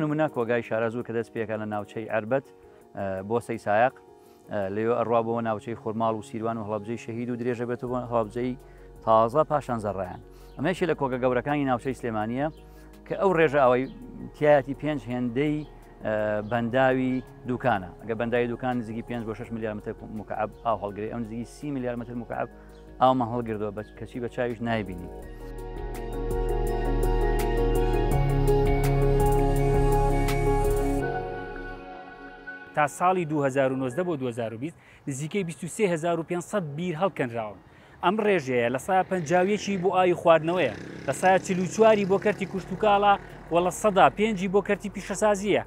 نمونە کۆگای شارەزوو کە دەست پێەکە لە ناوچەی ئەربەت بۆ سەی سایق لێو ئەڕوا بۆ ناوچەی خورماڵ و سیروان و هەڵبجەی شەهید و درێژە بێتەوە هەڵبجەی تازە پاشان زەڕیان ئەمەشی لە کۆگە گەورەکانی ناوچەی سلێمانە کە ئەو ڕێژە ئەوەی تایەتی پێنج هێندەی بەنداوی دوکانە ئەگە بەنداوی دوکان نزیگی 5 بۆ 6 میلیار متر مکعب ئاو هەڵگری ئەم نزیگی سی میلیار متر مکعب ئاومە هەڵگردەوە بە کەچی بە چاویش نایبینی. تا ساڵی 2009 بۆ 2020 نزیکەی 2500 بیر هەڵکەنراون. ئەم ڕێژەیە لە سای پەنجاویەکی بۆ ئای خواردنەوەیە لە سایە چلوچواری بۆ کەرتی کوشتتوکاڵە و لە سەدا پێنجی بۆ کەرتی پیشەسازیە.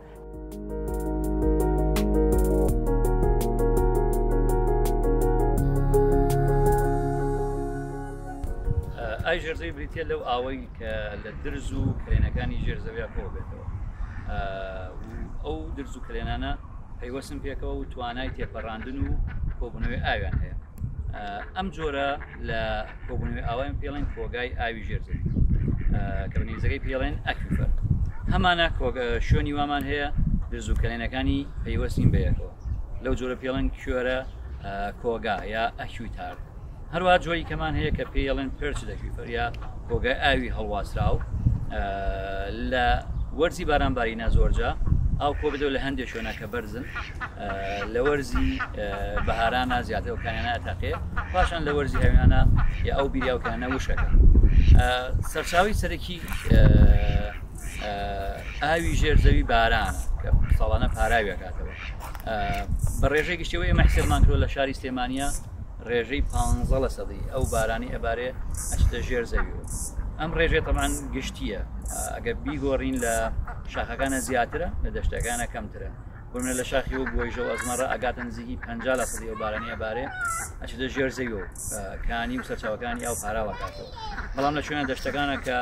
ئای ژێرزەی بریتە لەو ئاوەی کە لە درز و کرێنەکانی ژێرزەویا پۆ بێتەوە ئەو درز و کرێنانە پەیوەسم پێکەوە و توانای تێپەڕاندن و کۆبنەوەی ئاویان هەیە ئەم جۆرە لە کۆبنەوەی ئاوایان پێڵین کۆگای ئاوی ژێرزن کە بنیزەکەی پێڵێن ئەکفەر هەمانە شوێنی وامان هەیە دزوکەلێنەکانی پەیوەستین بەیەکەوە لەو جۆرە پێڵێن کوێرە کۆگا یا ئەکیوتار هەروە جۆری کەمان هەیە کە پێڵێن پرچ دەکوفەر یا کۆگای ئاوی هەڵواسرا و لە وەرزی بارانباری نازۆرجە ئاو کۆ بدەوە لە هەندێک شوێنەکە بەرزن لە وەرزی بەهارانە زیاتەوەکانیانە تاقێ پاشان لە وەرزی هەویانە یا ئەو بیریاوکانە وشەکە سەرچاوی سەرەکی ئاوی ژێرزەوی باران ساڵانە پاراویکاتەوە بە ڕێژەی گشتەوە ئێمە حسێمانکرۆ لە شاری سلێمانیا ڕێژەی پ لە سەدی ئەو بارانی ئەبارێ ئەشتە ژێرزەوی ئەم ڕێژێتەمان گشتیە ئەگە بیگۆڕین لە شاخەکانە زیاترە لە دەشتەکانە کەمترە بمە لە شاخی و گۆیژە و ئەزمەرە ئەگاتە نزیکی پ لە سەدی و بارانە بارێ ئەچ دە ژێر زەوی و کانی و سەرچاوەکانی ئەو پاراوەکاتەوە بەڵام لە شوێنە دەشتەکانە کە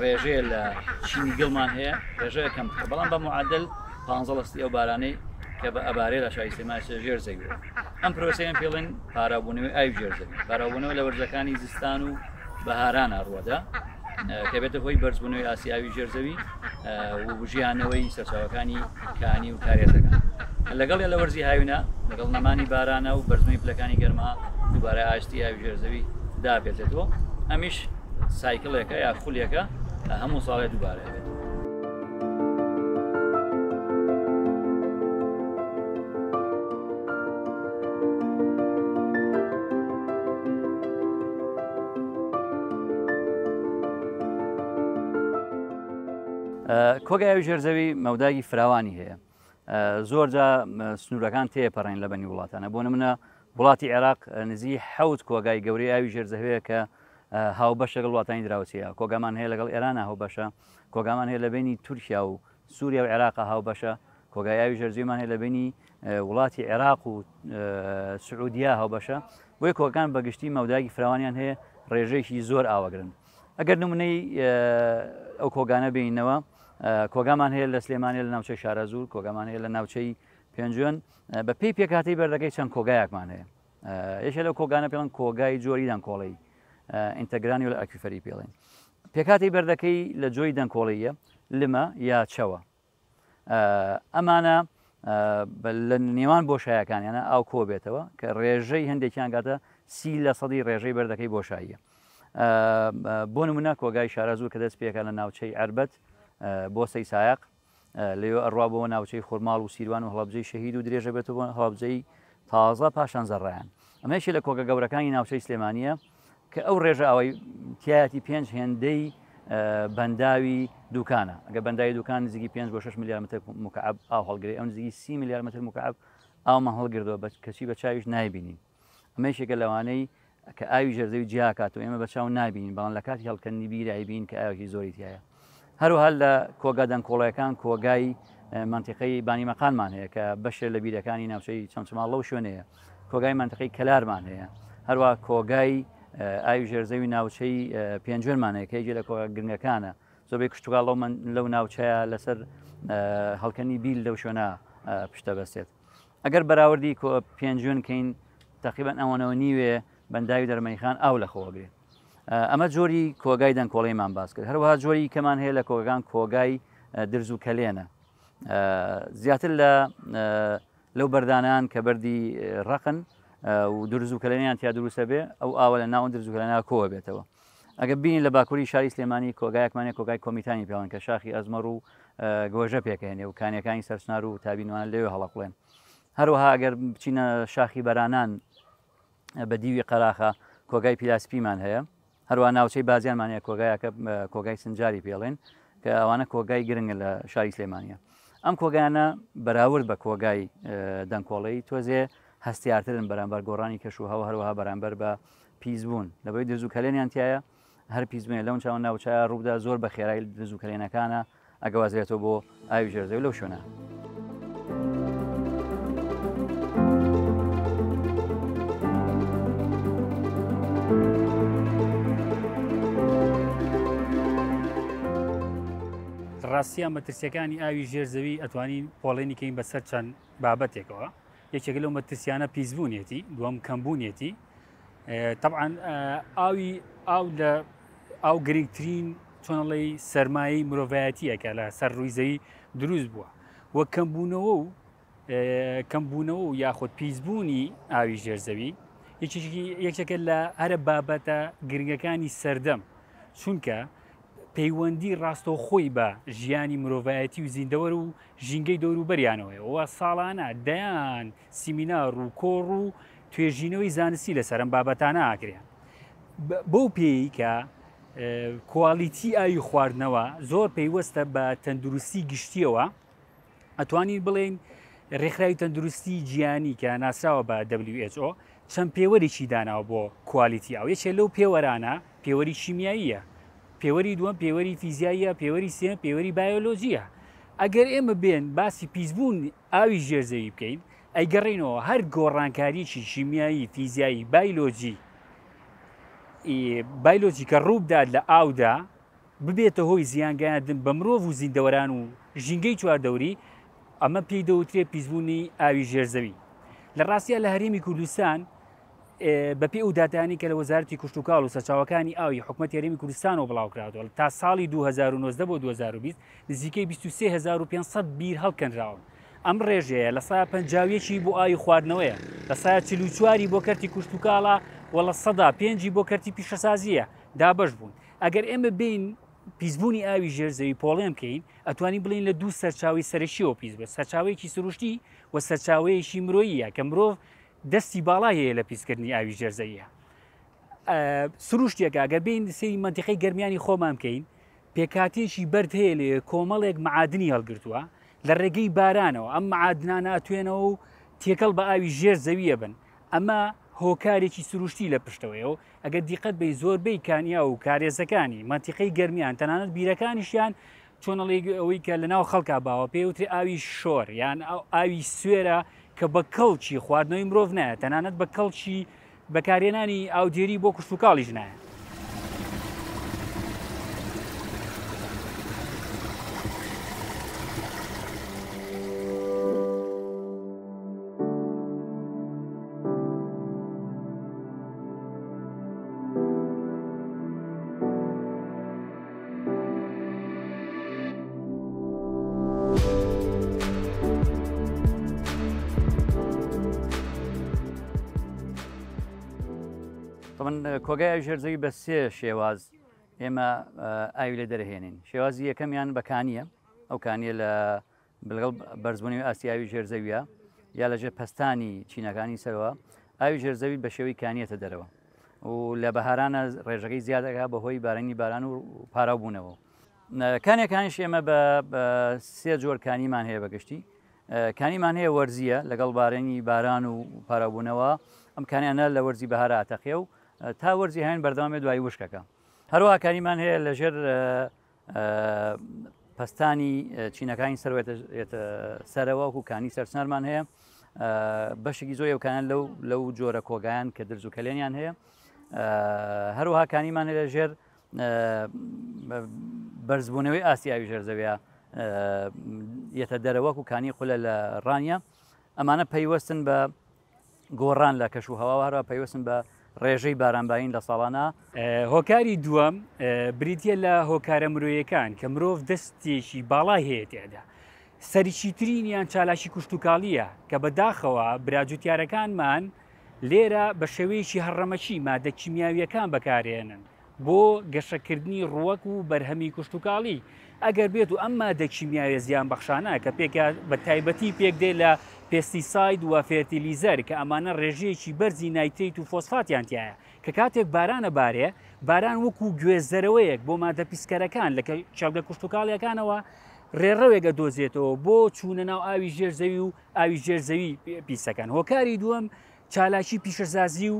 ڕێژێ لە چینی گڵمان هەیە ڕێژەیە کەم بەڵام بە معادل 15 لەستی ئەو بارانەی کە بە ئەبارێ لە شای سێماشە ژێر زەوی ئەم پرۆسیان پێڵێن پارابوونەوەی ئای ژێر زەوی پارابوونەوە لە وەرزەکانی زستان و بەهاران ئاڕوەدا کە بێتە هۆی بەرزبوونەوەی ئاسیاوی ژێرزەوی و ژیانەوەی سەرچاوەکانی کانی و کارێتەکان لەگەڵ لە وەرزی هاوینە لەگەڵ نەمانی بارانە و بەرزمی پلەکانی گەرما دووبارە ئاشتی یاوی ژێرزەوی دابێتێتەوە ئەمیش سایکلێکە یا خولەکە هەموو ساڵێ دووبارە بێت. کۆگای ژێرزەوی مەوداگی فراوانی هەیە زۆر جا سنوورەکان تێپەڕین لە بەنی وڵاتانە بۆ نمونە وڵاتی عێراق نزی حەوت کۆگای گەوری ئاوی ژێرزەوەیە کە هاوبەشە لە وڵاتانی دراوسە کۆگامان هەیە لەگەڵ ئێرانە هاوبەشە کۆگامان هەیە لە بینی تورکیا و سووریا و عێراقا هاوبەشە کۆگای ئاوی ژێرزیمان هەیە لە بینی وڵاتی عێراق و سعودیا هاوبەشە وی کۆکان بەگشتی مەوداگی فراوانیان هەیە ڕێژێکی زۆر ئاوەگرن ئەگەر نمونەی ئەو کۆگانە بینینەوە کۆگامان هەیە لە سلێمانە لە ناوچەی شارەزور کۆگامان هەیە لە ناوچەی پێنجێن بە پێی پێکاتی بەردەکەی چەند کۆگایەکمان هەیە یشە لەو کۆگانە پێڵن کۆگای جۆری دانکۆڵی ئینتەگرانی و لە ئەکیفەری پێڵێن پێکاتی بەردەکەی لە جۆی دەنکۆڵیە لمە یا چەوە ئەمانە لە نێوان بۆشایەکان یانە ئاو کۆبێتەوە کە ڕێژەی هەندێکیان گاتە سی لە سەدی ڕێژەی بەردەکەی بۆشاییە بۆ نمونە کۆگای شارەزوو کە دەست پێکە لە ناوچەی ئەربەت بۆ سەی سایق لێو ئەڕوا بۆ ناوچەی خورماڵ و سیروان و هەڵبجەی شەهید و درێژە بێتەوە هەڵبجەی تازە پاشان زەڕیان ئەمەشی لە کۆگە گەورەکانی ناوچەی سلێمانە کە ئەو ڕێژە ئەوەی تایەتی پێنج هێندەی بەنداوی دوکانە ئەگە بەنداوی دوکان نزیگی 5 بۆ 6 میلیار متر مکعب ئاو هەڵگری ئەو نزیگی سی میلیار متر مکعب ئاومە هەڵگردەوە بە کەچی بە چاویش نایبینی ئەمەشێکە لەوانەی کە ئاوی ژەرزەوی جیاکات و ئێمە بە چاو نبین بەڵان لە کاتی هەڵکەنی بیرایبین کە ئاوێکی زۆری تایە هەروها لە کۆگادەن کۆڵیەکان کۆگایی منتیقی بانیمەقانمان هەیە کە بەشێ لە بیرەکانی ناوچەی چەمچماڵ لەو شوێنەیە کۆگای منتقی کەلارمان هەیە هەروە کۆگای ئاوی ژێرزەوی ناوچەی پێنجێنمانەیە کەیجێ لە کۆگا گرنگەکانە زۆبێ کشتتوگال لەو من لەو ناوچەیە لەسەر هەڵکەنی بیل لەو شوێنە پشتە بەستێت ئەگەر بەراوردی کۆ پێنجون کەین تقریبان ئەوانەوە نیوێ بەنداوی دەرمەیخان ئاو لەخۆگرێت ئەمە جۆری کۆگای دەنگکۆڵیمان باز کرد هەروەها جۆری کەمان هەیە لە کۆگان کۆگای درز و کەلێنە زیاتر لە لەو بەردانان کە بەری ڕقن و درز و کەلێنیان تیا دروستە بێ ئەو ئاوە لە ناون درز و کەلێنە کۆوە بێتەوە ئەگە بینین لە باکووری شاری سلێمانی کۆگایەکمانە کۆگای کۆمیتانی پێوان کە شاخی ئەزمەر و گۆژە پێکەێنێ و کانەکانی سەرسنار و تابینوان لێوێ هەڵەقڵێن هەروەها ئەگەر بچینە شاخی بەرانان بە دیوی قەراخە کۆگای پیلاسپیمان هەیە هەروە ناوچەی بازیانمانە کۆگایەکە کۆگای سنجاری پێڵێن کە ئەوانە کۆگای گرنگە لە شاری سلێمانە ئەم کۆگانە بەراورد بە کۆگای دەنگکۆڵی تۆزێ هەستیارترن بەرامبەر گۆڕانی کەش و هەو هەروەها بەرامبەر بە پیسبوون لەبەوەی دزوکەلێنیان تایە هەر پیسبوون لەم چاوە ناوچە ڕوودا زۆر بە خێرای دزوکەلێنەکانە ئەگەوازرێتەوە بۆ ئاوی ژێرزەوی لەو شوێنە. thank you بەڕاستیان مەترسیەکانی ئاوی ژێرزەوی ئەتوانین پۆڵێنی کەین بەسەر چەند بابەتێکەوە یەکێک لەو مەترسیانە پیسبوونیەتی دووەم کەمبوونیەتی طبعاان ئاوی ئاو لە ئاو گرنگترین چۆنەڵی سەرمایی مرۆڤایەتیەکە لە سەر ڕوویزەی دروست بووە وە کەمبوونەوە و کەمبوونەوە و یاخود پیسبوونی ئاوی ژێرزەوی یەکێکە لە هەرە بابەتە گرنگەکانی سەردەم چونکە پەیوەندی ڕاستۆخۆی بە ژیانی مرۆڤایەتی و زیندەوەر و ژینگەی دەوروبەریانەوەیەوە ساڵانە دەیان سیمینا ڕووکۆڕ و توێژینەوەی زانستی لە سەرم بابەتانە ئاکرێن بەو پێی کە کوالیتی ئاوی خواردنەوە زۆر پەیوەستە بە تەندروستی گشتیەوە ئەتوانین بڵێن ڕێکخراوی تەندروستی گیانی کە ناسراوە بە WHO چەند پێوەێکی داناوە بۆ کوالیتی ئەو یەکێ لەو پێوەرانە پێوەری شیمیاییە پێوەری دووەم پێوەری فیزیاییە پێوەری سێن پێوەری بایۆلۆژیە ئەگەر ئێمە بێن باسی پیسبوون ئاوی ژێرزەوی بکەین ئەیگەڕینەوە هەر گۆڕانکاریی شیمیایی فیزیایی بایلۆجی بایلۆجی کە ڕووبداد لە ئاودا ببێتە هۆی زیانگەیاندن بە مرۆڤ و زیندەوەران و ژینگەی چواردەوری ئەمە پێی دەوترێت پیسبوونی ئاوی ژێرزەوی لە ڕاستە لە هەرێمی کوردستان بەپی ئەو دااتانی کە لە وەزارتی کوشتتوکال و سەرچاوەکانی ئاوی حکومت یاریمی کوردستانەوە بڵاوکراوە تا ساڵی 2009 بۆ 2020 نزیکەی 2500 بیر هەڵکەنراون ئەم ڕێژەیە لە سایە پەنجاویەکی بۆ ئاوی خواردنەوەیە لە سایە چلوچواری بۆ کەرتی کوشتتوکالە وە لە سەدا پێنجی بۆ کەرتی پیشەسازیە دابش بوون ئەگەر ئێمە بین پیسبوونی ئاوی ژێرزەوی پۆڵێم بکەین ئەتوانی بڵین لە دوو سەرچاوی سەرشیەوە پیس بێت سەرچاوەیەکی سروشتی و سەرچاوەیەشی مرۆییە کە مرۆڤ دەستی باڵای هەیە لە پیسکردنی ئاوی ژێرزەیە سروشتێکا گە بین سری منتیقی گەرمیانی خۆمان بکەین پێکاتێکی بەرد هەیە لێ کۆمەڵێک معادنی هەڵگرتووە لە ڕێگەی بارانەوە ئەم معادنانە ئاتوێنەوە و تێکەڵ بە ئاوی ژێر زەویە بن ئەمە هۆکارێکی سروشتی لە پشتەوەیەوە ئەگەر دیقەت بی زۆربەی کانیا و کارێزەکانی مەتیقی گەرمیان تەنانەت بیرەکانیشیان چۆنەڵی ئەوەی کە لەناو خەڵکا باوە پێوتری ئاوی شۆر یان ئاوی سوێرە کە بە کەڵکی خواردنەوەی مرۆڤ نایە تەنانەت بە کەڵکی بەکارێنانی ئاودێری بۆ کورسوکاڵیش نایە من کۆگای ژێرزەوی بە سێ شێواز ئێمە ئاوی لە دەرهێنین شێوازی یەکەمیان بەکانیە ئەو کانیە لە بلگەڵ بەرزبوونی ئاسیاوی ژێرزەویە یا لەژێ پستانی چینەکانی سەرەوە ئاوی ژێرزەوی بە شێوی کانیەتە دەرەوە و لە بەهارانە ڕێژەکەی زیادەکە بەهۆی بارانی باران و پاراوبوونەوە کانێکانیش ئێمە بە سێ جۆرکانیمان هەیە بەگشتی کانیمان هەیە وەرزیە لەگەڵ بارێنی باران و پاراوبوونەوە ئەم کانیانە لە وەرزی بەهارە ئاتەقێ و تا وەرزی هاین بەردەوامێ دوایی وشکەکە هەروە کاریمان هەیە لەژێر پستانی چینەکانی سەرەوەکو کانی سەرچنەرمان هەیە بەشێکی زۆر ئەوکانیان لەو لەو جۆرە کۆگایان کە درز و کەلێنیان هەیە هەروەها کانیمان لە ژێر بەرزبوونەوەی ئاسیاوی ژێرزەوەە یەتە دەرەوەک و کانی خولە لە ڕانیا ئەمانە پەیوەستن بە گۆڕان لە کەش و هەواوارە پەیوەستن بە ڕێژەی بارانباین لە ساڵانە هۆکاری دووەم بریتە لە هۆکارە مرۆیەکان کە مرۆڤ دەستێکی باڵای هەیە تێدا سەریشیترین یان چالاشی کوشتتوکاڵیە کە بەداخەوە براجوتیارەکانمان لێرە بە شێوەیەکی هەڕەمەچی مادە کیمیاویەکان بەکارێنن بۆ گەشەکردنی ڕوەک و بەرهەمی کوشتتوکاڵی ئەگەر بێت و ئەمما دەکیمیاوی زیان بەخشانە کە پێکە بە تایبەتی پێک دێ لە پێستیساید و فێرتیلیزەر کە ئەمانە ڕێژەیەکی بەرزی نایتیت و فۆسفاتیان تایە کە کاتێک بارانە بارێ باران وەکو گوێزەرەوەیەک بۆ مادە پیسکەرەکان لە چاودە کوشتتوکاڵیەکانەوە ڕێڕەوێکە دۆزێتەوە بۆ چوونە ناو ئاوی ژێرزەوی و ئاوی ژێرزەوی پیسەکان هۆکاری دووەم چالاکی پیشەزازی و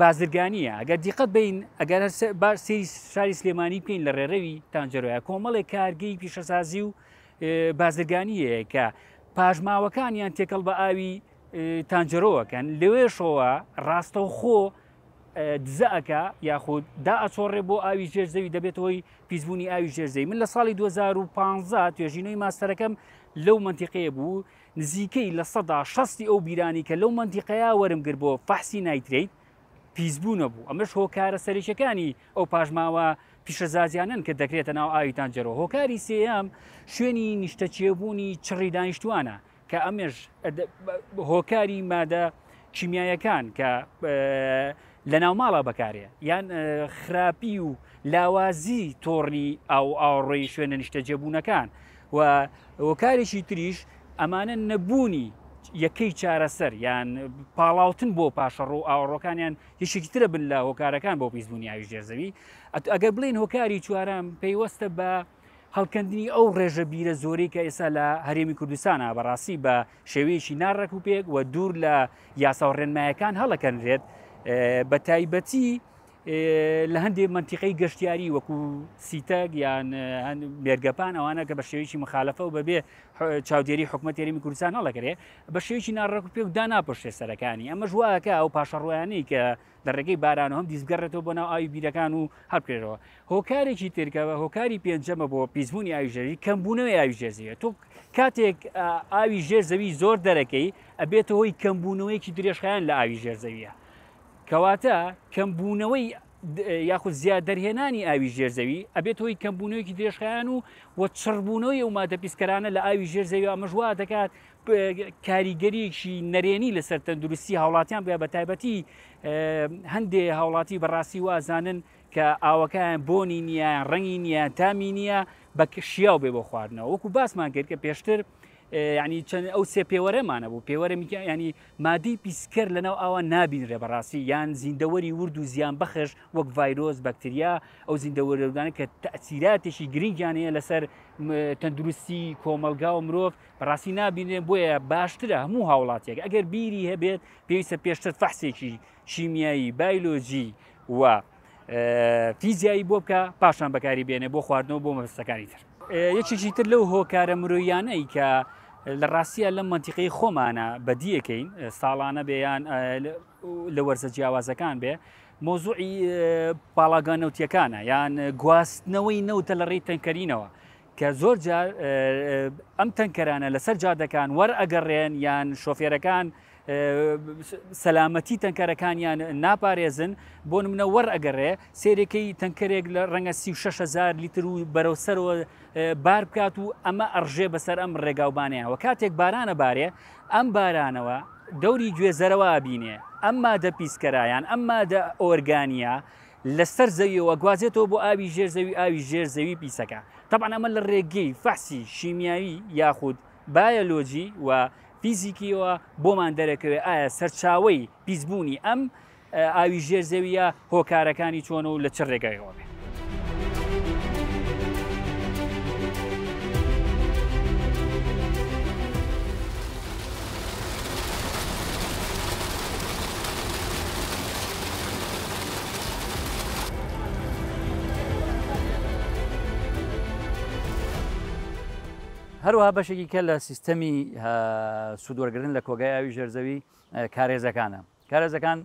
بازرگانیە ئەگەر دیقەت بین ئەگەر بار سری شاری سلێمانی پێین لە ڕێڕەوی تانجەرۆە کۆمەڵێک کارگەی پیشەسازی و بازرگانیەیە کە پاژماوەکانیان تێکەڵ بە ئاوی تانجەرۆەکەن لەوێشەوە ڕاستە خۆ دزەکە یاخود دا ئەچۆڕێ بۆ ئاوی ژێرزەوی دەبێتەوەی پیسبوونی ئاوی ژێرزەی من لە ساڵی 2015 توێژینەوەی ماستەرەکەم لەو منتیقەیە بوو نزیکەی لە سەدا شستی ئەو بیرانی کە لەو منتیقەیە وەرم گرت بۆ فەحسی نایتریت پیسبوونە بوو ئەمەش هۆکارە سەرشەکانی ئەو پاژماوە پیشەزازیانن کە دەکرێتە ناو ئاویتان جەرەوە هۆکاری سێام شوێنی نیشتەچێبوونی چڕی دانیشتوانە کە ئەمێش هۆکاری مادە کیمیایەکان کە لە ناو ماڵە بەکارێ یان خراپی و لاوازی تۆڕنی ئاو ئاوڕێی شوێنە نیشتەجێبوونەکان و وەکارێکی تریش ئەمانە نەبوونی یەکەی چارەسەر یان پاڵاوتن بۆ پاشەڕۆ ئاوەڕۆکانیان هیچێکترە بن لە هۆکارەکان بۆ پیسبوونیاوی ژێرزەوی ئەگەر بڵین هۆکاری چوارم پێیوەستە بە هەڵکردنی ئەو ڕێژە بیرە زۆری کە ئێستا لە هەرێمی کوردستانە بەڕاستی بە شێوەیەکی ناڕێک و پێک و دوور لە یاساوڕێنمایەکان هەڵەکەنرێت بە تایبەتی لە هەندێک منتیقی گەشتیاری وەکو سیتەک یان بێرگەپان ئەوانە کە بە شێویی مخالفە و بەبێ چاودێری حکومت یاریمی کوردستان هەڵەکرێ بە شێویی ناڕێک پێ و داناپشتێ سەرەکانی ئەمە ژواکە ئەو پاشەڕویانەی کە دەڕێگەی باران هەم دیزگەڕێتەوە بۆ ناو ئاوی بیرەکان و هەبکرێتەوە هۆکارێکی ترکەوە هۆکاری پێنجەمە بۆ پیسبوونی ئاویژێری کەمبوونەوەی ئاویژێزیە تۆ کاتێک ئاوی ژێر زەوی زۆر دەرەکەی ئەبێتەوەی کەمبوونەوەیکی درێژخیان لە ئاوی ژێر زەویە کەواتە کەمبوونەوەی یاخود زیاد دەرهێنانی ئاوی ژێرزەوی ئەبێت هۆی کەمبوونەوەیکی درێژخیان و وە چڕبوونەوەی و مادەپیسکەرانە لە ئاوی ژێرزەوی ئەمەژوا دەکات کاریگەریەکی نەرێنی لەسەر تەندروستی هاوڵاتیان بە بە تایبەتی هەندێ هاوڵاتی بەڕاستی وازانن کە ئاوەکان بۆنی نییە ڕەنگی نییە تامی نییە بە کشییا بێ بۆ خواردنەوە وەکو باسمان کرد کە پێشتر ینی چەند ئەو سێ پێوەرەمانە بوو پێوەرەمی ینی مادی پیسکەر لەناو ئاوا نابین ڕێبڕاستی یان زیندەوەری ورد و زیان بەخش وەک ڤایرۆز بەکتریا ئەو زیندەوەرەدانە کە تەسیراتێکی گرنگیانەیە لەسەر تەندروستی کۆمەلگا و مرۆڤ ڕاستی نبینێ بۆیە باشترە هەموو هاوڵاتێک ئەگەر بیری هەبێت پێویستە پێشتر فەحسێکی شیمیایی بایلۆجی و فیزیایی بۆ بکە پاشان بەکاری بێنێ بۆ خواردنەوە بۆ مەبستەکانی تر. یەکێکی تر لەو هۆکارە مرۆیانەی کە لە ڕاستیە لەم منتیقی خۆمانە بەدیەکەین ساڵانە بێیان لە وەرزە جیاوازەکان بێ مۆزوعی پاڵاگانەوتیەکانە یان گواستنەوەی نەوتە لە ڕێی تەنکەرینەوە کە زۆر ئەم تەنکەرانە لەسەر جادەکان وەرئەگەڕێن یان شۆفێرەکان سەلامەتی تەنکەرەکانیان ناپارێزن بۆ منە وەرئگەڕێ سێرێکی تەنکەرێک لە ڕەنگە 6هزار لیتر و بەرەوسەرەوە بار بکات و ئەمە ئەڕژێ بەسەر ئەم ڕێگاوبانەیەوە کاتێک بارانە بارێ ئەم بارانەوە دەوری گوێزەرەوە بینێ ئەمما دە پیسکەرایان ئەمما دە ئۆرگانیا لەسەر زەویەوە گوازێتەوە بۆ ئاوی ژێرزەوی ئاوی ژێرزەوی پیسەکە تەبان ئەمە لە ڕێگەی فەحسی شیمیایی یاخود بایەلۆجی و فیزیکیەوە بۆمان دەرەکەوێ ئایا سەرچاوی پیسبوونی ئەم ئاوی ژێر زەویە هۆکارەکانی چۆن و لە چ ڕێگایەوە بێت هەروها بەشێکی کە لە سیستەمی سوودوەرگن لە کۆگای ئاوی ژێرزەوی کارێزەکانە کارێزەکان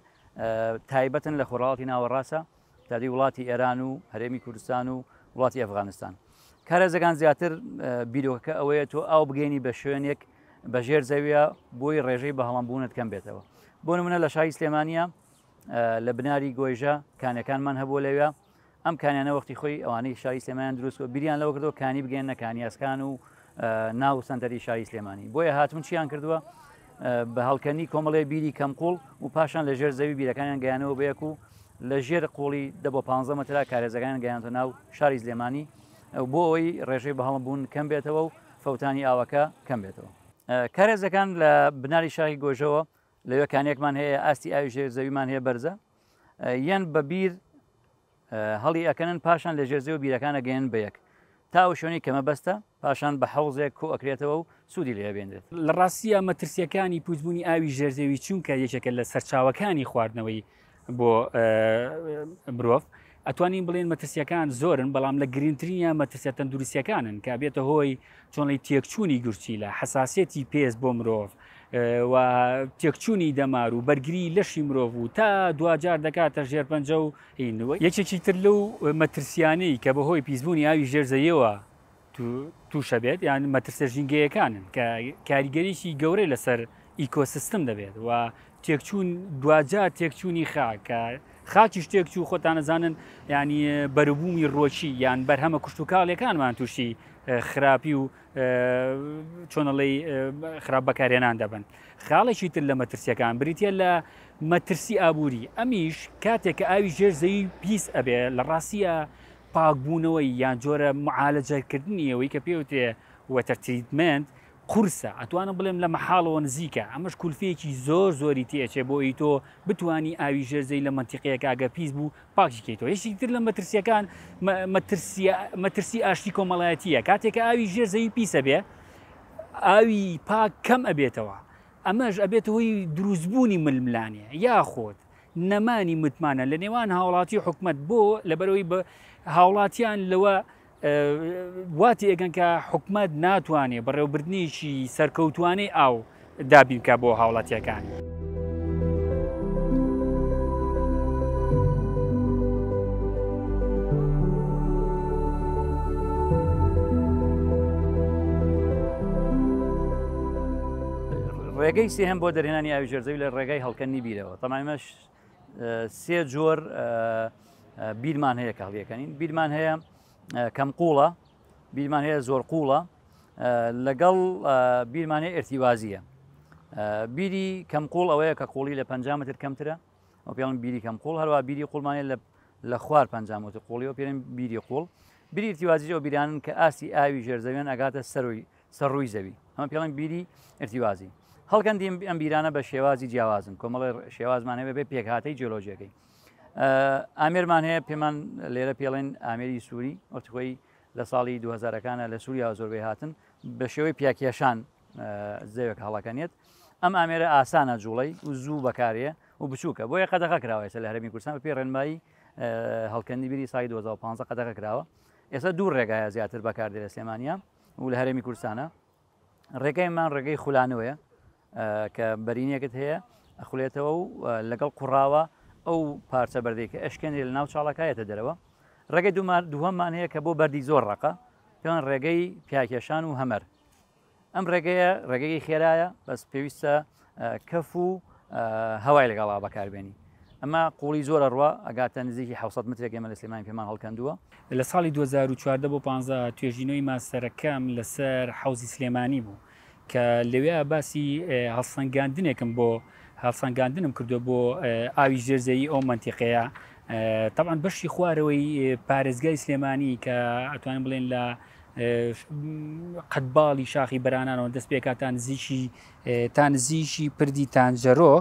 تایبەتن لە خۆراڵاتی ناوەڕاستە تادی وڵاتی ئێران و هەرێمی کوردستان و وڵاتی ئەفغانستان کارێزەکان زیاتر بیرۆکە ئەوەیە تۆ ئاو بگەینی بە شوێنێک بە ژێر زەویە بۆی ڕێژەی بە هەڵامبوونت کەم بێتەوە بۆ نمونە لە شای سلێمانە لە بناری گۆیژە کانەکانمان هەبوو لەوێ ئەم کانیانە وەختی خۆی ئەوانەی شاری سلێمانیان دروستەوە بریان لەوە کردو کانی بگەن نەکانیاسکان و ناو سندەری شاری سلێمانی بۆیە هاتون چیان کردووە بە هەڵکەنی کۆمەڵێ بیری کەمقوڵ و پاشان لە ژێر زەوی بیرەکانیان گەیانەوە بەیەک و لە ژێر قوڵی دە بۆ 15 مەترا کارێزەکان گەیانتە ناو شاری زلێمانی بۆ ئەوی ڕێژەی بەهڵم بوون کەم بێتەوە و فەوتانی ئاوەکە کەم بێتەوە. کارێزەکان لە بناری شاهی گۆژەوە لەوێکانێکمان هەیە ئاستی ئاوی ژێر زەویمان هەیە بەرزە یەن بە بیر هەڵی ئەەکەن پاشان لە ژێرزەوە بیرەکانە گەێن بەیەک تاوە شوێنی کەمە بەستە پاشان بە حوزێک کۆ ئەکرێتەوە و سوودی لێبێنێت لە ڕاستیە مەترسیەکانی پوزبوونی ئاوی ژێرزێوی چونکە یەکێکە لە سەرچاوەکانی خواردنەوەی بۆ مرۆڤ ئەتوانین بڵێن مەترسیەکان زۆرن بەڵام لە گرنگترینە مەترسیە تەندروستیەکانن کە بێتە هۆی چۆنڵی تێکچوونی گورچی لە حساسەتی پێز بۆ مرۆڤ تێکچوونی دەمار و بەرگری لەشی مرۆڤ و تا دوجار دەکاتە ژێر پەنجە و هینەوە یەکێکی تر لەو مەترسیانەی کە بەهۆی پیسبوونی ئاوی ژێرزەیەوە تووشە بێت یان مەترسە ژینگەیەکانن کە کاریگەریشی گەورەی لەسەر ئیکۆسیستم دەبێت و تێکچوون دوجار تێکچوونی خاکە خاچی شتێک چوو خۆتانەزانن ینی بەرەبوومی ڕۆچی یان بەرهەمە کوشتتوکاڵەکانمان تووشی خراپی و چۆنەڵی خراپ بەکارێنان دەبن خاڵێکی تر لە مەترسیەکان بریتە لە مەترسی ئابووری ئەمیش کاتێک کە ئاوی ژێرزەی پیس ئەبێ لە ڕاستیە پاکبوونەوەی یان جۆرە معالە جەرکردنی ئەوەی کە پێوتێ وەتەرتریتمنت قورسە ئەتوانم بڵێم لە مەحاڵەوە نزیکە ئەمەش کولفەیەکی زۆر زۆری تێچێ بۆ ئەی تۆ بتانی ئاوی ژێرزەی لە منتیقەیەک ئاگە پیس بوو پاکیکەیتەوە هێشتی تر لە مەترسیەکان مەترسی ئاشتی کۆمەڵایەتیە کاتێککە ئاوی ژێرزەوی پیسە بێ ئاوی پاک کەم ئەبێتەوە ئەمەش ئەبێتەوەی دروستبوونی ململانێ یاخۆت نەمانی متمانە لە نێوان هاوڵاتی حکومت بۆ لەبەرەوەی بە هاوڵاتیان لەوە واتی ئەگەن کە حکومت ناتوانێت بەڕێوبردنیشی سەرکەوتوانەی ئاو دابینکە بۆ هاوڵاتیەکانی. ڕێگەی سێ هەم بۆ دەرێنانی ئاویژێرزەوی لە ڕێگەی هەڵکەنی بیرەوە تەمامەش سێ جۆر بیرمان هەیە کاڵیەکەنین بیرمان هەیە کەم قوڵە بیرمان هەیە زۆر قوڵە لەگەڵ بیرمانەیە ئرتیوازیە بیری کەم قوڵ ئەوەیە کە قوڵی لە پ متر کەمترە ئەو پێڵم بیری کەم قوڵ هەروە بیری قوڵمانێت لە خوار پ متر قوڵی و پێرم بیری قوڵ بیری ارتیوازی ئەو بیرانن کە ئاسی ئاوی ژێرزەوێن ئەگاتە سەرۆی سەرڕووی زەوی ئەمە پێڵم بیری ارتیوازی هەڵکەندی ئەم بیرانە بە شێوازی جیاوازن کۆمەڵی شێوازمانەوە بێ پێکهاتەی جیۆلۆژیەکەی ئامێرمان هەیە پێمان لێرە پێڵێن ئامێری سووری وەرتخۆی لە ساڵی 2000ەکانە لە سووریا زۆربەی هاتن بە شێوەی پیاکێشان زەوێک هەڵەکەنێت ئەم ئامێرە ئاسانە جوڵی و زوو بەکارەیە و بچووکە بۆ یە قەدەخە کراوە ێستا لە هەرمی کوردستان پێ ڕێنمایی هەڵکەندی بیری سای 2015 قەدەخە کراوە ئێستا دوور ڕێگایە زیاتر بەکاردێ لە سلێمانیا و لە هەرێمی کوردستانە ڕێگەیمان ڕێگەی خولانەوەیە کە بەرینیەکت هەیە ئەخولێتەوە و لەگەڵ قوڕاوە ئەو پارچە بەردێککە ئەشکێنی لە ناو چاڵەکایەتە دەرەوە ڕێگەی دومار دووەممان هەیە کە بۆ بەردی زۆر ڕقە پێوان ڕێگەی پیاکێشان و هەمەر ئەم ڕێگەیە ڕێگەی خێرایە بەس پێویستە کەف و هەوای لەگەڵا بەکاربێنی ئەمە قوڵی زۆرە ڕوە ئەگاتە نزیکی 600 مترێک ئێمە لە سلێمانی پێمان هەڵکەندووە لە ساڵی 2014 بۆ 15 توێژینەوەی ماسەرەکەم لەسەر حوزی سلێمانی بوو کە لەوێ باسی هەڵسەنگاندنێکم بۆ هەڵسەنگاندنم کردو بۆ ئاوی ژێرزەی ئەو منتیقەیە تاان بەشی خوارەوەی پارێزگای سلێمانی کە ئەتوانین بڵێن لە قەتباڵی شاخی بەرانانەوە دەست پێکاتان زیشی تان زیشی پردی تانجەرۆ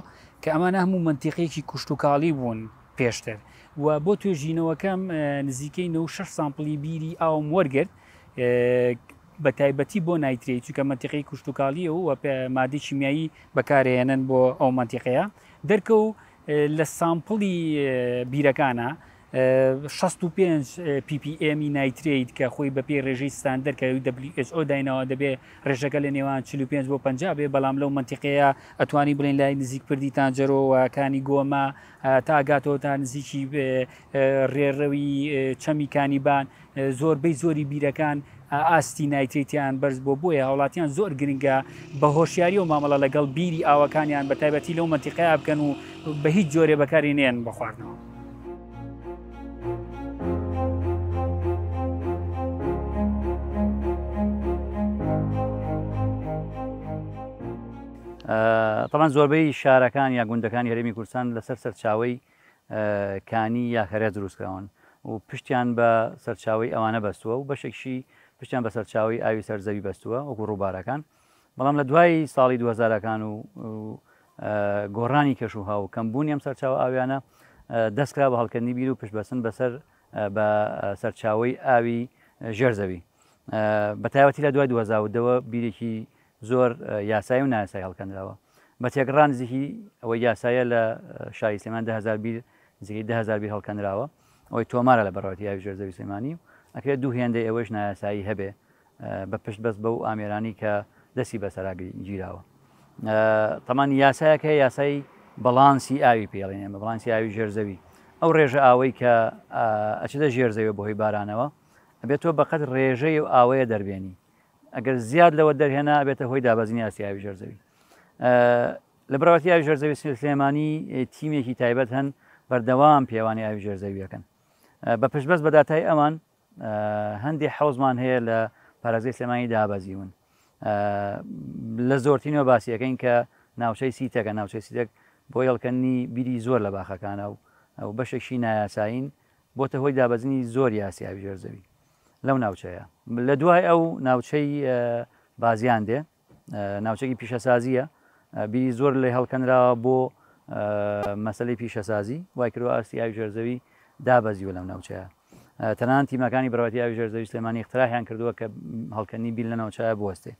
کە ئەمانە هەموو منتیقێکی کوشتتوکاڵی بوون پێشتر و بۆ توێژینەوەکەم نزیکەی 96 سامپلی بیری ئاوم وەرگرت بە تایبەتی بۆ نایتری چکە مەتیقی کوشتتوکالی و مادی شیمیایی بەکارێنن بۆ ئەو مەتیقەیە دەرکە و لە سامپڵی بیرەکانە 65 PPM نایتریت کە خۆی بە پێی ڕێژەی ستاندەر کە WHO داینەوە دەبێت ڕێژەکە لە نێوان 45 بۆ 50 بێ بەڵام لەو منتیقەیە ئەتوانی بڵین لای نزیک پردیتان جەرۆوەکانی گۆمە تاگاتەوە تا نزیکی ڕێڕەوی چەمیکانیبان زۆربەی زۆری بیرەکان ئاستی نایتریتیان بەرز بۆ بۆیە هاوڵاتیان زۆر گرنگە بە هۆشیاری و مامەڵە لەگەڵ بیری ئاوەکانیان بە تایبەتی لەو مەتیقەیە بکەن و بە هیچ جۆرێ بەکاری نێن بخواردنەوە. تەمان زۆربەی شارەکان یا گوندەکانی هەرێمی کوردستان لەسەر سەرچاوی کانی یا خەرێ دروستکراون و پشتیان بە سەرچاوی ئەوانە بەستووە و بەشێکشی پشتیان بەسەر چاوی ئاوی سەرزەوی بەستووە وەکو ڕووبارەکان بەڵام لە دوای ساڵی 2000ەکان و گۆڕانی کەش و هاو کەمبوونی ئەم سەرچاو ئاویانە دەستکرا بە هەڵکردنی بیر و پشت بەسن بەسەر بە سەرچاوی ئاوی ژێرزەوی بەتایەتی لە دوای 2010ەوە بیرێکی زۆر یاسای و ناسای هەڵکەندراوە بە تێگڕان زیهی ئەوەی یاسایە لە شاری سلێمان 2000 بیر زیهی 2000 بیر هەڵکەندراوە ئەوەی تۆمارە لە بەڕاتی یاوی ژێرزەوی سلێمانی و ئەکرێت دوو هێندە ئێوەش نایاسایی هەبێ بە پشت بەست بەو ئامێرانی کە دەستی بەسەراگری گیراوە تەمان یاسایەکە یاسای بەڵانسی ئاوی پێڵێنێ بە بڵانسی ئاوی ژێرزەوی ئەو ڕێژە ئاوەی کە ئەچدە ژێرزەوە بۆهی بارانەوە ئەبێت تۆ بەقەت ڕێژەی و ئاوەیە دەربێنی ئەگەر زیاد لەوە دەرهێنا ئەبێتە هۆی دابەزنی یاسیاوی ژێرزەوی لە بڕاتی ئاوی ژێرزەوی سلێمانی تیمێکی تایبەت هەن بەردەوام پێوانی ئاوی ژێرزەویەکەن بە پشبەست بەداتای ئەوان هەندی حەوزمان هەیە لە پارێزەی سلێمانی دابەزیون لە زۆرتینەوە باسیەکەین کە ناوچەی سیتەکە ناوچەی سیتێک بۆ یڵکەنی بیری زۆر لە باخەکانە و ئەو بەشێکشی نایاسایین بۆتە هۆی دابەزنی زۆر یاسیاوی ژێرزەوی لەو ناوچەیە لە دوای ئەو ناوچەی بازیان دێ ناوچەکی پیشەسازیە بیری زۆر لێ هەڵکەنراوە بۆ مەسلەی پیشەسازی وای کردەوە ئاسیاوی ژێرزەوی دابەزیوە لەم ناوچەیە تەنان تیمەکانی بەڕاتی ئاوی ژێرزەوی سلێمانی اختراحیان کردووە کە هەڵکەنی بیل لە ناوچایە بوەستێ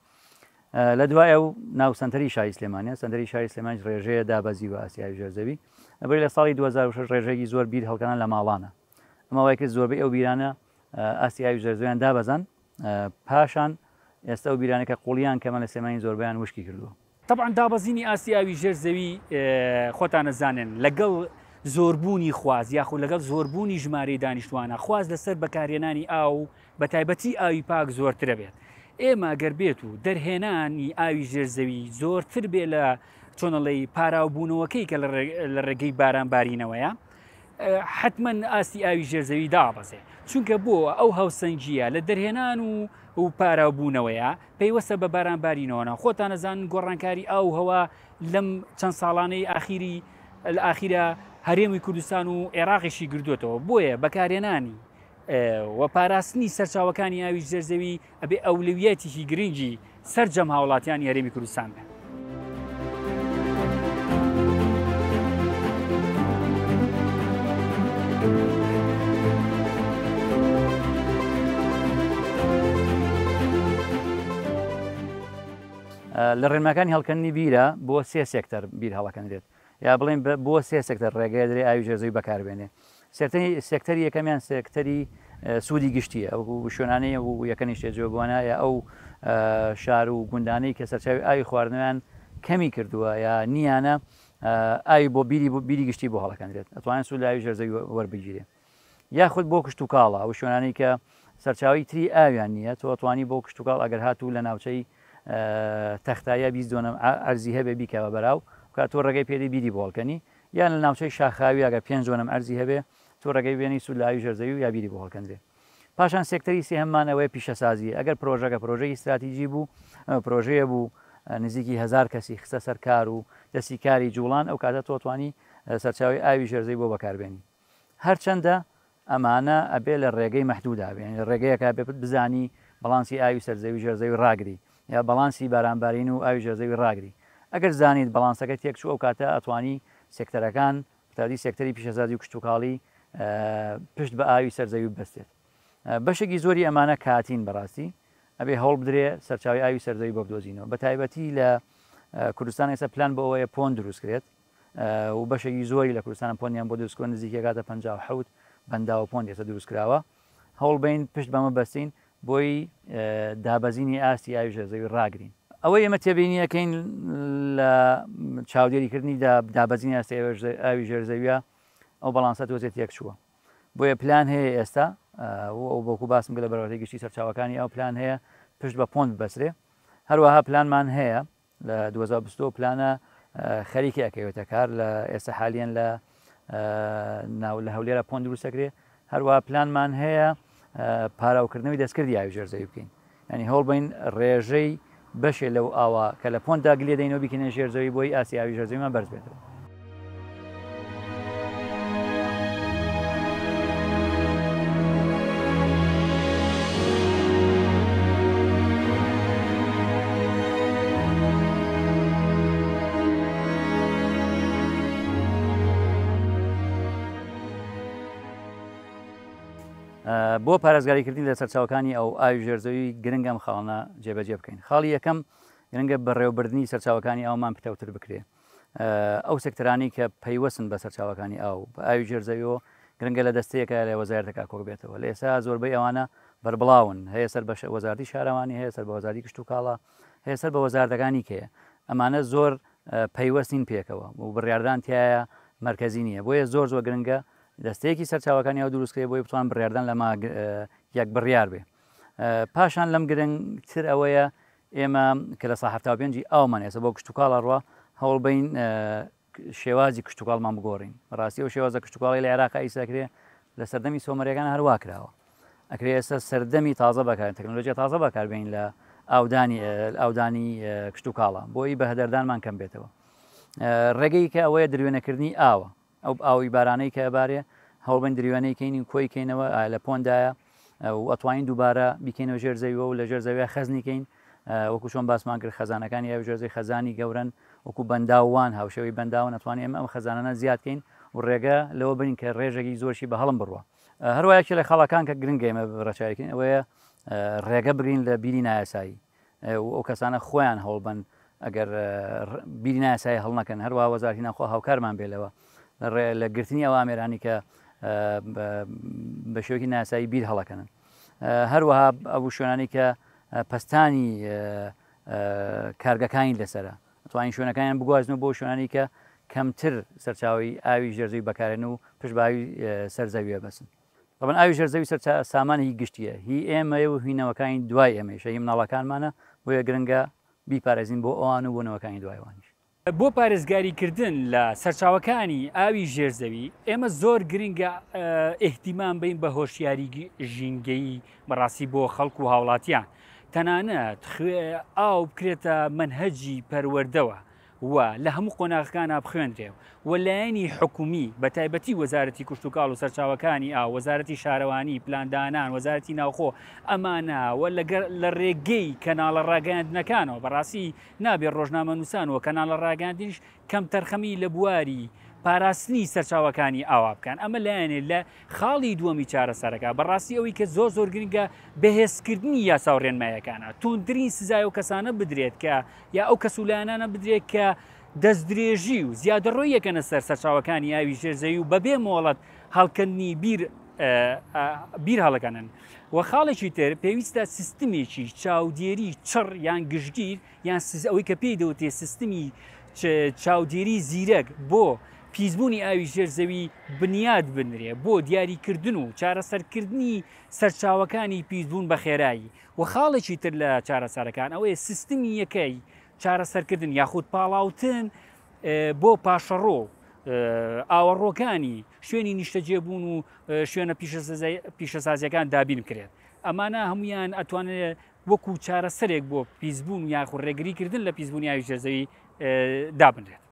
لە دوایە و ناو سنتەری شاری سلێمانە سندری شاری سلێمانی ڕێژەیە دابەزی و ئاسیاوی ژێرزەوی ئەبری لە ساڵی 2006 ڕێژێکی زۆر بیر هەڵکەنان لە ماڵانە ئەمەوای کرد زۆربەی ئەو بیرانە ئاسیاوی ژێرزۆیان دابەزان پاشان ئێستا و بیرانەکە قوڵیان کەمە لە سێمانی زۆربیان وشکی کردووە. طبعا دابەزینی ئاسیاوی ژێرزەوی خۆتانە زانێن لەگەڵ زۆربوونی خواز یاخود لەگەڵ زۆربوونی ژمارەی دانیشتوانە خواز لەسەر بەکارێنانی ئاو بە تایبەتی ئاوی پاک زۆرترە بێت ئێمە گەربێت و دەرهێنانی ئاوی ژێرزەوی زۆرتر بێ لە چۆنەڵی پاراوبوونەوەکەی کە لە ڕێگەی بارانبارینەوەیە حتمما ئاستی ئاوی ژێرزەوی دابەزێ چونکە بۆ ئەو هاوسنجیە لە دەرهێنان و و پاراوبوونەوەیە پێیوەسە بە بارانبارینەوەنا خۆتان نەزان گۆڕانکاری ئاو هەوا لەم چەند ساڵانەی ئاخیری ئاخیرە هەرێمی کوردستان و عێراقیشی گردوێتەوە بۆیە بەکارێنانی وە پاراستنی سەرچاوەکانی ئاوی زەرزەوی ئەبێ ئەولویەتیی گرنگی سەررجەم هاوڵاتیانی هەرێمی کوردستان بێت لە ڕێنماکانی هەڵکردنی بیرە بۆ سێ سێکتەر بیر هەڵەکەن دێت یا بڵین بۆ سێ سێکتەر ڕێگەیە درێ ئاوی جێزوی بەکاربێنێ سێکتنی سێکتەر یەکەمیان سێکتەری سوودی گشتیە ئەو شوێنانەیە و یەکەنی شێجیۆبوانایە ئەو شار و گوندانەی کە سەرچاوی ئاوی خواردنیان کەمی کردووە یا نیانە ئاوی بۆ بیری بۆ بیری گشتی بۆ هەڵەکەندرێت ئەتوانین سوود لاوی ژێرزەوی وەربگیرێ یاخود بۆ کشت و کاڵە ئەو شوێنانەی کە سەرچاوی تری ئاویان نییە تۆ ئەتوانی بۆ کشتتوکڵ ئەگەر هاتوو لە ناوچەی تەختایە بیست دۆنم ئەرزی هەبێ بیکەوە بەراو بکات تۆ ڕێگەی پێدی بیری بۆڵکەنی یان لە ناوچەی شاخاوی ئەگە پێنجۆنم ئەرزی هەبێ تۆ ڕێگەی بێنی سولاوی ژەرزەوی و یا بیری بۆڵکەندێ پاشان سێکتەری سی هەمانەوەی پیشەسازی ئەگەر پرۆژەکە پرۆژەی استراتیژی بوو پرۆژەیە بوو نزیکی هزار کەسی خستە سەرکار و دەستیکاری جوڵان ئەو کاتە تۆتوانی سەرچاوی ئاوی ژێرزەی بۆ بەکاربێنی هەرچەندە ئەمانە ئەبێ لە ڕێگەی مەحدودابێن ڕێگەیەکە بێت بزانی بەڵانسی ئاوی سەرزەوی ژێرزەوی ڕاگری یا بەڵانسی بارانبارین و ئاوی ژێرزەوی ڕاگری ئەگەر زانیت بەڵانسەکە تێک چوو ئەو کاتە ئەتوانی سێکتەرەکان تادی سێکتەری پیشەزادی و کشتتوکاڵی پشت بە ئاوی سەرزەوی بەستێت بەشێکی زۆری ئەمانە کاتین بەڕاستی ئەبێ هەڵ بدرێ سەرچاوی ئاوی سەرزەوی بۆ بدۆزینەوە بە تایبەتی لە کوردستان ئێستا پلان بۆەوەیە پۆن دروستکرێت و بەشێکی زۆری لە کوردستان پۆنیان بۆ دروستکۆن نزیکێکاتە 1970 بەنداوە پۆند ێستا دروستکراوە هەوڵ بین پشت بەمە بەستین بۆی دابەزینی ئاستی ئاوی شەرزەوی ڕاگرین ئەوە ئێمە تێبینیەکەین لە چاودێریکردنی دابەزین ئەستا ئاوی ژێرزەویە ئەو بەڵانسە تۆزێت یەک چووە بۆیە پلان هەیە ئێستا ئەو بۆکو باسم لە بەرەوەی گشتی سەرچاوەکانی ئەو پلان هەیە پشت بە پۆند بەسرێ هەروەها پلانمان هەیە لە 2020 پلانە خەریکی ئەکەوێتە کار لە ئێستا حالیان لە ناو لە هەولێرە پۆند دروستەکرێ هەروە پلانمان هەیە پاراوکردنەوەی دەستکردی ئاوی ژێرزەوی بکەین ینی هەڵ بین ڕێژەی بەشێ لەو ئاوا کە لە پۆندا گلێ دەینەوە بکەنە ژێرزەوەی بۆی ئاسیاوی ژێرزەویمە بەرز بێتەوە بۆ پارێزگاریکردنی لە سەرچاوەکانی ئەو ئاوی ژێرزەوی گرنگم خاڵە جێبەجێ بکەین خاڵی یەکەم گرنگە بەڕێوبردننی سەرچاوەکانی ئەومان پتەوتر بکرێ ئەو سکترانی کە پەیوەسن بە سەرچاوەکانی ئاو بە ئاوی ژێرزەویەوە گرنگە لە دەستەیەکە لە وەزارەکە کۆک بێتەوە لە ئێستا زۆربەی ئەوانە بەربڵاون هەیە سەر بە وەزاری شارەوانی هەیە سەر بە وەزاری کشت و کاڵە هەیە سەر بە وەزاردەکانی کێ ئەمانە زۆر پەیوەستین پێکەوە و بڕاردان تایە مرکزی نییە بۆیە زۆر زۆر گرنگە دەستەیەکی سەرچاوەکانی ئەو دروستکرێ بۆی بتوان بڕاردن لە یەک بڕیار بێ پاشان لەم گرنگتر ئەوەیە ئێمە کە لە ساحفتا پێنجی ئەومان ئێستا بۆ کشتتوکڵە ڕوە هەوڵ بین شێوازی کشتتوکڵمان بگۆڕین ڕاستی و شێوازە کشتتوکڵی لە عێراقا ئیساکرێ لە سەردەمی سۆمەریەکان هەروە کراوە ئەکرێ ئێستا سەردەمی تازە بەکار تەکنۆلۆژیە تازە بەکاربین لە ئاودانی ئاودانی کشتتوکڵە بۆی بەهدەردانمان کەم بێتەوە ڕێگەی کە ئەوەیە درێنەکردنی ئاوە ئەو ئاوی بارانەی کە ئەبارێ هەڵبند دریوانەیکەینی کۆیکەینەوە لە پۆندایە ئەتوانین دووبارە بکەینەوە ژێرزەویەوە و لە ژێرزەوی خەزنیکەین وەکو چۆن باسمان کرد خەزانەکانی یا ژێرزەی خەزانی گەورن وەکو بەنداوان هاوشەوەی بەنداوە نتوانین ئەمە ئەم خەزانانە زیادکەین و ڕێگە لەوە بنین کە ڕێژێکی زۆرشی بە هەڵم بڕوە هەروایەکی لە خەڵەکان کە گرنگگەمە ڕچایکن ئەوەیە ڕێگە بگرین لە بیری نایاسایی ئەو کەسانە خۆیان هەوڵ بن ئەگەر بیری نایاسایی هەڵ نەکەن هەروە وەزارهینە خۆ هاوکارمان بێلەوە لە گرتنی ئەوامێرانی کە بە شوێکی ناسایی بیر هەڵەکەن هەروەها ئەو شوێنانی کە پستانی کارگەکانی لەسرە توانین شوێنەکانیان بگوازن و بۆ شوێنانی کە کەمتر سەرچاوی ئاوی ژێرزوی بەکارێن و پشتباوی سەرزەویە بەسن بەبن ئاوی ژێرزەوی سەر سامانە هی گشتیە هی ئێمە و هینەوەکانی دوای ئێمەشە هی مناڵەکانمانە بۆیە گرنگە بیپارێزین بۆ ئەوان و بۆنەوەکانی دوایوانی بۆ پارێزگاریکردن لە سەرچاوەکانی ئاوی ژێرزەوی ئێمە زۆر گرنگە ئەحتیمان بین بە هۆشیاری ژینگەی بەڕاستی بۆ خەڵکو و هاوڵاتیان تەنانەت ئاو بکرێتە منهەجی پەروەردەوە و لە هەموو قۆناغەکانە بخوێندرێەوە و لایەنی حکومی بە تایبەتی وەزارەتی کوشتتوکال و سەرچاوەکانی ئا وەزارەتی شارەوانی پلاندانان وەزارەتی ناوخۆ ئەمانەوە لە ڕێگەی کەناڵە ڕاگەاندنەکانەوە بەڕاستی نابێت ڕۆژنامە نووسان و کەناڵە ڕاگەاندنیش کەم تەرخەمی لە بواری پاراستنی سەرچاوەکانی ئاوا بکەن ئەمە لایەنێ لە خاڵی دووەمی چارەسەرەکە بەڕاستی ئەوی کە زۆر زۆر گرنگە بەهێزکردنی یاساو ڕێنمایەکانە تونندترین سزای و کەسانە بدرێت کە یا ئەو کەسولانانە بدرێت کە دەست درێژی و زیادە ڕۆیەکەنە سەر سەرچاوەکانی یاوی شێرزەی و بەبێ مۆڵەت هەڵکردنی بیر بیر هەڵەکەنن و خاڵێکی تر پێویستە سیستمێکی چاودێری چڕ یان گشتگیر یان ئەوەی کە پێی دەوتێ سیستمی چاودێری زیرەک بۆ پیسبوونی ئاوی ژێر زەوی بنیاد بنرێ بۆ دیاریکردن و چارەسەرکردنی سەرچاوەکانی پیسبوون بە خێرایی و خاڵێکی تر لە چارەسەرەکان ئەوەیە سیستمی یەکەی چارەسەرکردن یاخود پاڵاوتن بۆ پاشەڕۆ ئاوەڕۆکانی شوێنی نیشتەجێبوون و شوێنە پیشەسازیەکان دابین بکرێت ئەمانە هەمویان ئەتوانێت وەکو چارەسەرێک بۆ پیسبوون یاخو ڕێگریکردن لە پیسبوونی ئاوی ژێرزەوی دابنرێت